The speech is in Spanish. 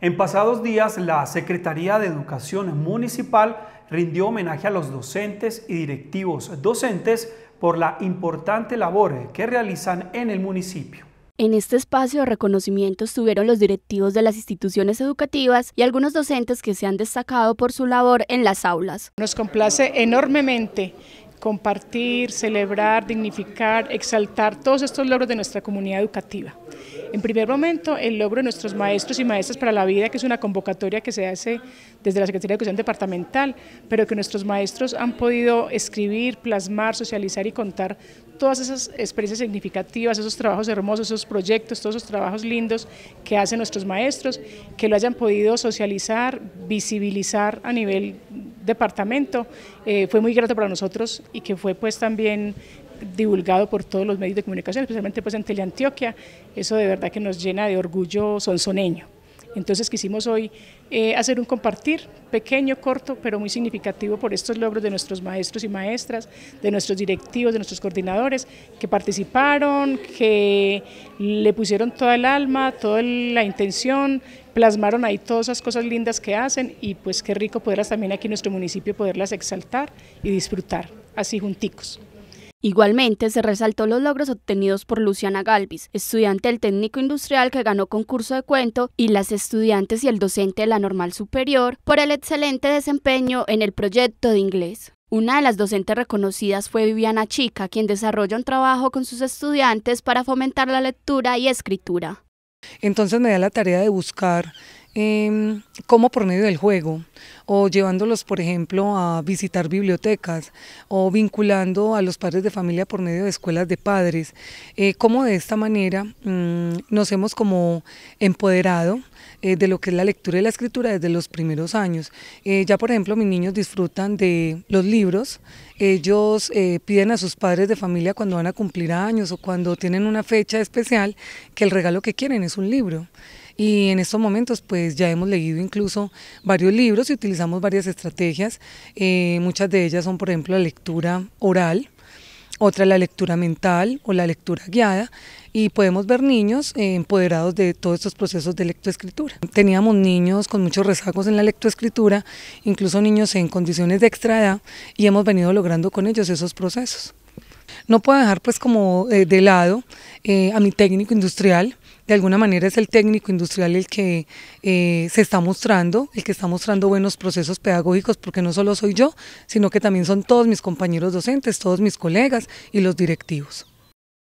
En pasados días, la Secretaría de Educación Municipal rindió homenaje a los docentes y directivos docentes por la importante labor que realizan en el municipio. En este espacio, de reconocimientos estuvieron los directivos de las instituciones educativas y algunos docentes que se han destacado por su labor en las aulas. Nos complace enormemente compartir, celebrar, dignificar, exaltar todos estos logros de nuestra comunidad educativa. En primer momento, el logro de nuestros maestros y maestras para la vida, que es una convocatoria que se hace desde la Secretaría de Educación Departamental, pero que nuestros maestros han podido escribir, plasmar, socializar y contar todas esas experiencias significativas, esos trabajos hermosos, esos proyectos, todos esos trabajos lindos que hacen nuestros maestros, que lo hayan podido socializar, visibilizar a nivel departamento, eh, fue muy grato para nosotros y que fue pues también divulgado por todos los medios de comunicación, especialmente pues en Teleantioquia, eso de verdad que nos llena de orgullo sonsoneño. Entonces quisimos hoy eh, hacer un compartir pequeño, corto, pero muy significativo por estos logros de nuestros maestros y maestras, de nuestros directivos, de nuestros coordinadores, que participaron, que le pusieron toda el alma, toda la intención, plasmaron ahí todas esas cosas lindas que hacen y pues qué rico poderlas también aquí en nuestro municipio, poderlas exaltar y disfrutar así junticos. Igualmente, se resaltó los logros obtenidos por Luciana Galvis, estudiante del técnico industrial que ganó concurso de cuento, y las estudiantes y el docente de la normal superior por el excelente desempeño en el proyecto de inglés. Una de las docentes reconocidas fue Viviana Chica, quien desarrolla un trabajo con sus estudiantes para fomentar la lectura y escritura. Entonces me da la tarea de buscar em, cómo por medio del juego o llevándolos, por ejemplo, a visitar bibliotecas o vinculando a los padres de familia por medio de escuelas de padres. Eh, como de esta manera mm, nos hemos como empoderado eh, de lo que es la lectura y la escritura desde los primeros años. Eh, ya, por ejemplo, mis niños disfrutan de los libros, ellos eh, piden a sus padres de familia cuando van a cumplir años o cuando tienen una fecha especial que el regalo que quieren es un libro. Y en estos momentos pues ya hemos leído incluso varios libros y utilizamos utilizamos varias estrategias. Eh, muchas de ellas son, por ejemplo, la lectura oral, otra la lectura mental o la lectura guiada y podemos ver niños eh, empoderados de todos estos procesos de lectoescritura. Teníamos niños con muchos rezagos en la lectoescritura, incluso niños en condiciones de extra edad y hemos venido logrando con ellos esos procesos. No puedo dejar pues como eh, de lado a mi técnico industrial, de alguna manera es el técnico industrial el que eh, se está mostrando, el que está mostrando buenos procesos pedagógicos, porque no solo soy yo, sino que también son todos mis compañeros docentes, todos mis colegas y los directivos.